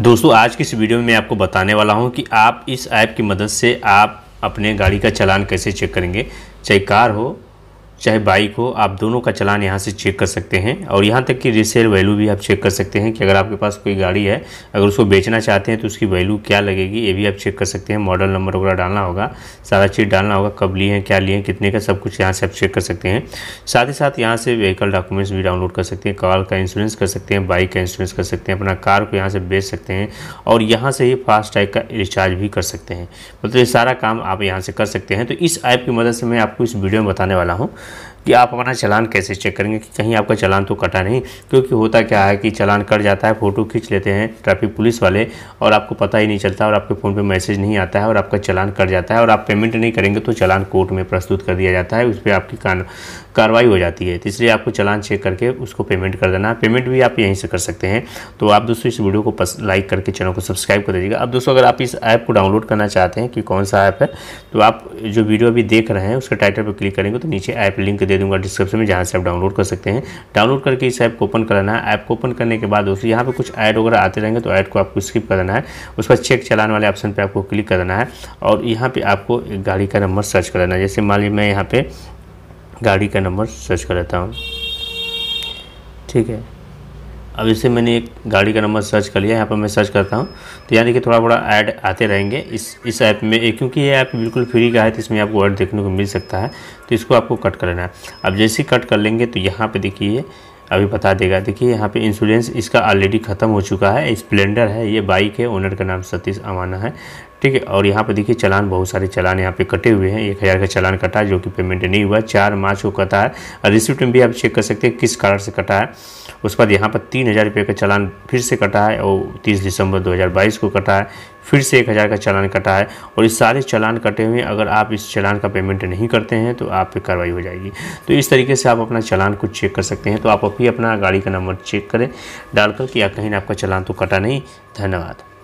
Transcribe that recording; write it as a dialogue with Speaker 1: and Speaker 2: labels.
Speaker 1: दोस्तों आज की इस वीडियो में मैं आपको बताने वाला हूं कि आप इस ऐप की मदद से आप अपने गाड़ी का चलान कैसे चेक करेंगे चाहे कार हो चाहे बाइक हो आप दोनों का चलान यहाँ से चेक कर सकते हैं और यहाँ तक कि रिसेल वैल्यू भी आप चेक कर सकते हैं कि अगर आपके पास कोई गाड़ी है अगर उसको बेचना चाहते हैं तो उसकी वैल्यू क्या लगेगी ये भी आप चेक कर सकते हैं मॉडल नंबर वगैरह डालना होगा सारा चीज़ डालना होगा कब लिए हैं क्या लिए हैं कितने का सब कुछ यहाँ से आप चेक कर सकते हैं साथ ही साथ यहाँ से व्हीकल डॉक्यूमेंट्स भी डाउनलोड कर सकते हैं कार का इंश्योरेंस कर सकते हैं बाइक का इंश्योरेंस कर सकते हैं अपना कार को यहाँ से बेच सकते हैं और यहाँ से ही फास्टैग का रिचार्ज भी कर सकते हैं मतलब ये सारा काम आप यहाँ से कर सकते हैं तो इस ऐप की मदद से मैं आपको इस वीडियो में बताने वाला हूँ कि आप अपना चलान कैसे चेक करेंगे कि कहीं आपका चलान तो कटा नहीं क्योंकि होता क्या है कि चालान कट जाता है फ़ोटो खींच लेते हैं ट्रैफिक पुलिस वाले और आपको पता ही नहीं चलता और आपके फ़ोन पे मैसेज नहीं आता है और आपका चलान कट जाता है और आप पेमेंट नहीं करेंगे तो चलान कोर्ट में प्रस्तुत कर दिया जाता है उस पर आपकी कार्रवाई हो जाती है तो इसलिए आपको चालान चेक करके उसको पेमेंट कर देना पेमेंट भी आप यहीं से कर सकते हैं तो आप दोस्तों इस वीडियो को लाइक करके चैनल को सब्सक्राइब कर दीजिएगा अब दोस्तों अगर आप इस ऐप को डाउनलोड करना चाहते हैं कि कौन सा ऐप है तो आप जो वीडियो अभी देख रहे हैं उसके टाइटल पर क्लिक करेंगे तो नीचे ऐप ऐप लिंक दे दूंगा डिस्क्रिप्शन में जहाँ से आप डाउनलोड कर सकते हैं डाउनलोड करके इस ऐप को ओपन कराना है ऐप को ओपन करने के बाद दोस्तों यहाँ पर कुछ ऐड वगैरह आते रहेंगे तो ऐड को आपको स्किप करना है उस पर चेक चलान वाले ऑप्शन पर आपको क्लिक करना है और यहाँ पर आपको गाड़ी का नंबर सर्च कराना है जैसे मान लीजिए मैं यहाँ पर गाड़ी का नंबर सर्च कर लेता हूँ ठीक है अब इसे मैंने एक गाड़ी का नंबर सर्च कर लिया यहाँ पर मैं सर्च करता हूँ तो यहाँ देखिए थोड़ा बड़ा ऐड आते रहेंगे इस इस ऐप में क्योंकि ये ऐप बिल्कुल फ्री का है तो इसमें आपको ऐड देखने को मिल सकता है तो इसको आपको कट कर लेना है अब जैसे कट कर लेंगे तो यहाँ पर देखिए अभी बता देगा देखिए यहाँ पे इंश्योरेंस इसका ऑलरेडी ख़त्म हो चुका है स्प्लेंडर है ये बाइक है ओनर का नाम सतीश अमाना है ठीक है और यहाँ पे देखिए चालान बहुत सारे चालान यहाँ पे कटे हुए हैं एक हज़ार का चालान कटा है जो कि पेमेंट नहीं हुआ चार मार्च को कटा है और रिसिप्ट में भी आप चेक कर सकते हैं किस कारण से कटा है उसके बाद यहाँ पर तीन हज़ार रुपये का चालान फिर से कटा है और तीस दिसंबर दो को कटा है फिर से एक हज़ार का चालान कटा है और इस सारे चालान कटे हुए अगर आप इस चालान का पेमेंट नहीं करते हैं तो आप पे कार्रवाई हो जाएगी तो इस तरीके से आप अपना चालान को चेक कर सकते हैं तो आप अभी अपना गाड़ी का नंबर चेक करें डालकर कि कहीं ना आपका चालान तो कटा नहीं धन्यवाद